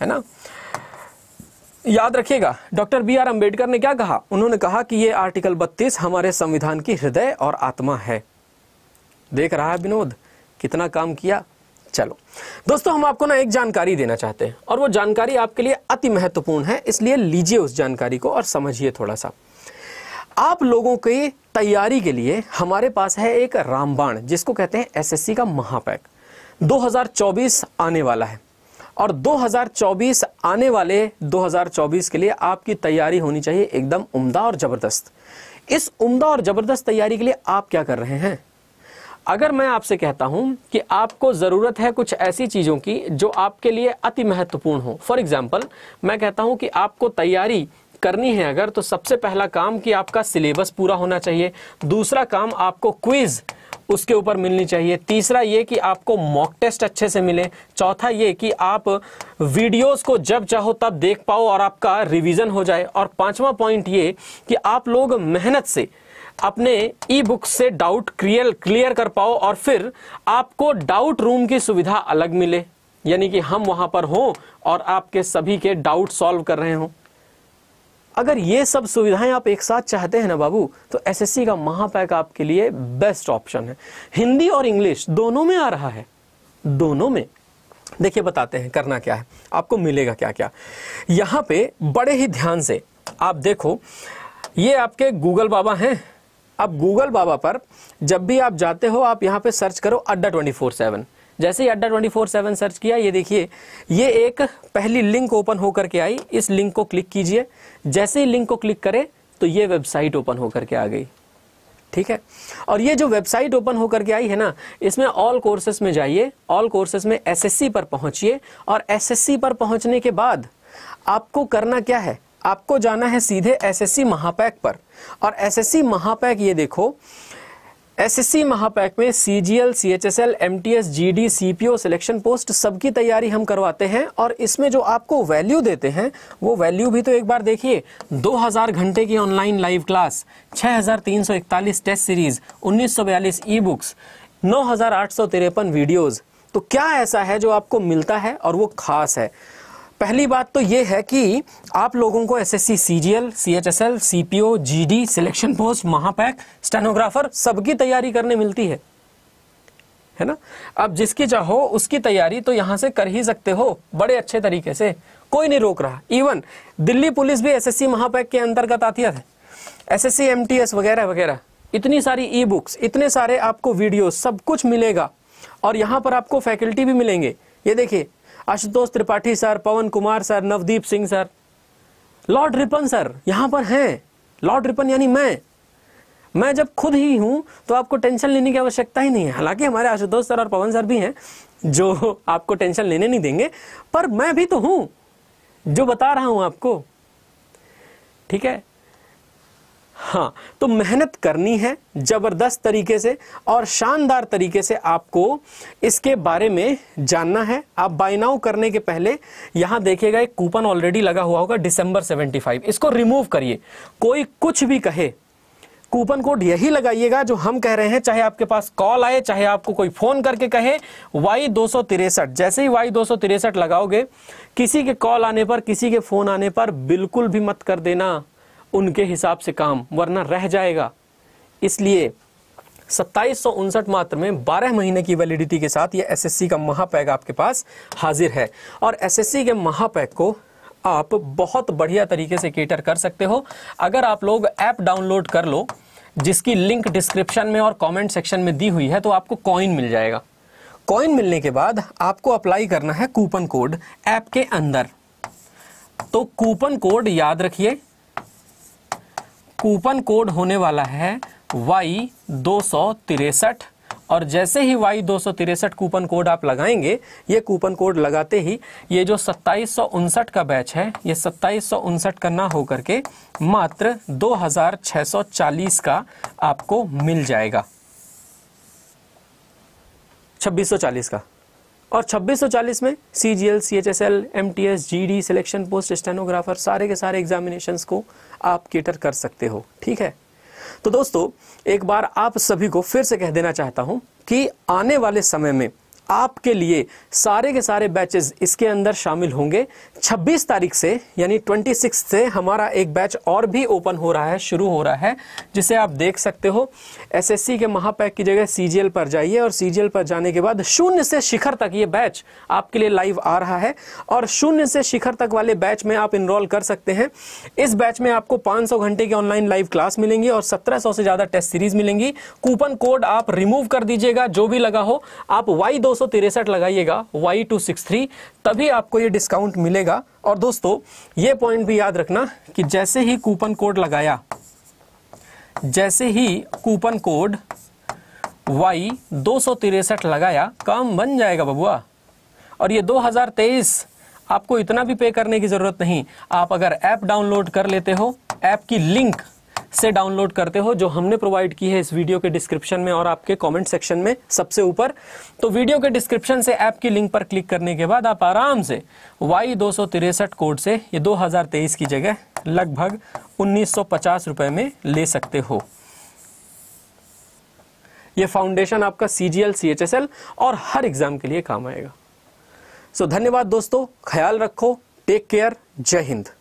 S2: है ना याद रखिएगा डॉक्टर बी आर अम्बेडकर ने क्या कहा उन्होंने कहा कि ये आर्टिकल 32 हमारे संविधान की हृदय और आत्मा है देख रहा है विनोद कितना काम किया चलो दोस्तों हम आपको ना एक जानकारी देना चाहते हैं और वो जानकारी आपके लिए अति महत्वपूर्ण है इसलिए लीजिए उस जानकारी को और समझिए थोड़ा सा आप लोगों की तैयारी के लिए हमारे पास है एक रामबाण जिसको कहते हैं एसएससी का महापैक 2024 आने वाला है और 2024 आने वाले 2024 के लिए आपकी तैयारी होनी चाहिए एकदम उम्दा और ज़बरदस्त इस उम्दा और ज़बरदस्त तैयारी के लिए आप क्या कर रहे हैं अगर मैं आपसे कहता हूं कि आपको ज़रूरत है कुछ ऐसी चीज़ों की जो आपके लिए अति महत्वपूर्ण हो फॉर एग्जाम्पल मैं कहता हूं कि आपको तैयारी करनी है अगर तो सबसे पहला काम कि आपका सिलेबस पूरा होना चाहिए दूसरा काम आपको क्विज़ उसके ऊपर मिलनी चाहिए तीसरा ये कि आपको मॉक टेस्ट अच्छे से मिले चौथा ये कि आप वीडियोस को जब चाहो तब देख पाओ और आपका रिवीजन हो जाए और पांचवा पॉइंट ये कि आप लोग मेहनत से अपने ई बुक से डाउट क्लियर क्लियर कर पाओ और फिर आपको डाउट रूम की सुविधा अलग मिले यानी कि हम वहां पर हों और आपके सभी के डाउट सॉल्व कर रहे हों अगर ये सब सुविधाएं आप एक साथ चाहते हैं ना बाबू तो एसएससी का महापैक आपके लिए बेस्ट ऑप्शन है हिंदी और इंग्लिश दोनों में आ रहा है दोनों में देखिए बताते हैं करना क्या है आपको मिलेगा क्या क्या यहां पे बड़े ही ध्यान से आप देखो ये आपके गूगल बाबा हैं अब गूगल बाबा पर जब भी आप जाते हो आप यहाँ पे सर्च करो अड्डा ट्वेंटी फोर सेवन जैसे ही अड्डा ट्वेंटी फोर सेवन सर्च किया ये देखिए ये एक पहली लिंक ओपन होकर के आई इस लिंक को क्लिक कीजिए जैसे ही लिंक को क्लिक करें तो ये वेबसाइट ओपन होकर के आ गई ठीक है और ये जो वेबसाइट ओपन होकर के आई है ना इसमें ऑल कोर्सेस में जाइए ऑल कोर्सेस में एसएससी पर पहुंचिए और एसएससी पर पहुंचने के बाद आपको करना क्या है आपको जाना है सीधे एसएससी महापैक पर और एसएससी महापैक ये देखो एसएससी महापैक में C G L C H S L M T S G D C P O selection post सबकी तैयारी हम करवाते हैं और इसमें जो आपको वैल्यू देते हैं वो वैल्यू भी तो एक बार देखिए 2000 घंटे की online live class 6341 test series 1942 e books नौ वीडियोस तो क्या ऐसा है जो आपको मिलता है और वो खास है पहली बात तो ये है कि आप लोगों को S S S C C C G L L H C P O G D selection post महापैक स्टेनोग्राफर सबकी तैयारी करने मिलती है है ना अब जिसकी चाहो उसकी तैयारी तो यहां से कर ही सकते हो बड़े अच्छे तरीके से कोई नहीं रोक रहा इवन दिल्ली पुलिस भी एस एस सी महापैक के अंतर्गत आती है S S C M T S वगैरह वगैरह इतनी सारी ई बुक्स इतने सारे आपको वीडियो सब कुछ मिलेगा और यहाँ पर आपको फैकल्टी भी मिलेंगे ये देखिए Ashutosh Tripathi sir Pawan Kumar sir Navdeep Singh sir Lord Ripon sir यहां पर हैं लॉर्ड रिपन यानी मैं मैं जब खुद ही हूं तो आपको टेंशन लेने की आवश्यकता ही नहीं है हालांकि हमारे आशुतोष सर और पवन सर भी हैं जो आपको टेंशन लेने नहीं देंगे पर मैं भी तो हूं जो बता रहा हूँ आपको ठीक है हाँ तो मेहनत करनी है ज़बरदस्त तरीके से और शानदार तरीके से आपको इसके बारे में जानना है आप बाइनाउ करने के पहले यहां देखिएगा एक कूपन ऑलरेडी लगा हुआ होगा डिसंबर 75 इसको रिमूव करिए कोई कुछ भी कहे कूपन कोड यही लगाइएगा जो हम कह रहे हैं चाहे आपके पास कॉल आए चाहे आपको कोई फोन करके कहे वाई दो जैसे ही वाई दो लगाओगे किसी के कॉल आने पर किसी के फोन आने पर बिल्कुल भी मत कर देना उनके हिसाब से काम वरना रह जाएगा इसलिए सत्ताईस मात्र में 12 महीने की वैलिडिटी के साथ ये एसएससी का महापैक आपके पास हाजिर है और एसएससी के महापैक को आप बहुत बढ़िया तरीके से केटर कर सकते हो अगर आप लोग ऐप डाउनलोड कर लो जिसकी लिंक डिस्क्रिप्शन में और कमेंट सेक्शन में दी हुई है तो आपको कॉइन मिल जाएगा कॉइन मिलने के बाद आपको अप्लाई करना है कूपन कोड ऐप के अंदर तो कूपन कोड याद रखिए कूपन कोड होने वाला है वाई दो और जैसे ही वाई दो कूपन कोड आप लगाएंगे ये कूपन कोड लगाते ही ये जो सत्ताईस का बैच है ये सत्ताईस का ना होकर के मात्र 2640 का आपको मिल जाएगा 2640 का और 2640 में C G L C H S L M T S G D selection post stenographer सारे के सारे एग्जामिनेशंस को आप केटर कर सकते हो ठीक है तो दोस्तों एक बार आप सभी को फिर से कह देना चाहता हूं कि आने वाले समय में आपके लिए सारे के सारे बैचेस इसके अंदर शामिल होंगे 26 तारीख से यानी 26 से हमारा एक बैच और भी ओपन हो रहा है शुरू हो रहा है जिसे आप देख सकते हो एसएससी के महापैक की जगह सीजीएल पर जाइए और सीजीएल पर जाने के बाद शून्य से शिखर तक ये बैच आपके लिए लाइव आ रहा है और शून्य से शिखर तक वाले बैच में आप इनरोल कर सकते हैं इस बैच में आपको पाँच घंटे की ऑनलाइन लाइव क्लास मिलेंगी और सत्रह से ज़्यादा टेस्ट सीरीज मिलेंगी कूपन कोड आप रिमूव कर दीजिएगा जो भी लगा हो आप वाई दो लगाइएगा वाई टू तभी आपको ये डिस्काउंट मिलेगा जाएगा और दोस्तों ये पॉइंट भी याद रखना कि जैसे ही कूपन कोड लगाया जैसे ही कूपन कोड वाई दो लगाया काम बन जाएगा बबुआ और ये 2023 आपको इतना भी पे करने की ज़रूरत नहीं आप अगर ऐप डाउनलोड कर लेते हो ऐप की लिंक से डाउनलोड करते हो जो हमने प्रोवाइड की है इस वीडियो के डिस्क्रिप्शन में और आपके कमेंट सेक्शन में सबसे ऊपर तो वीडियो के डिस्क्रिप्शन से ऐप की लिंक पर क्लिक करने के बाद आप आराम से वाई दो कोड से ये 2023 की जगह लगभग उन्नीस रुपए में ले सकते हो ये फाउंडेशन आपका C G L C H S L और हर एग्जाम के लिए काम आएगा सो धन्यवाद दोस्तों ख्याल रखो टेक केयर जय हिंद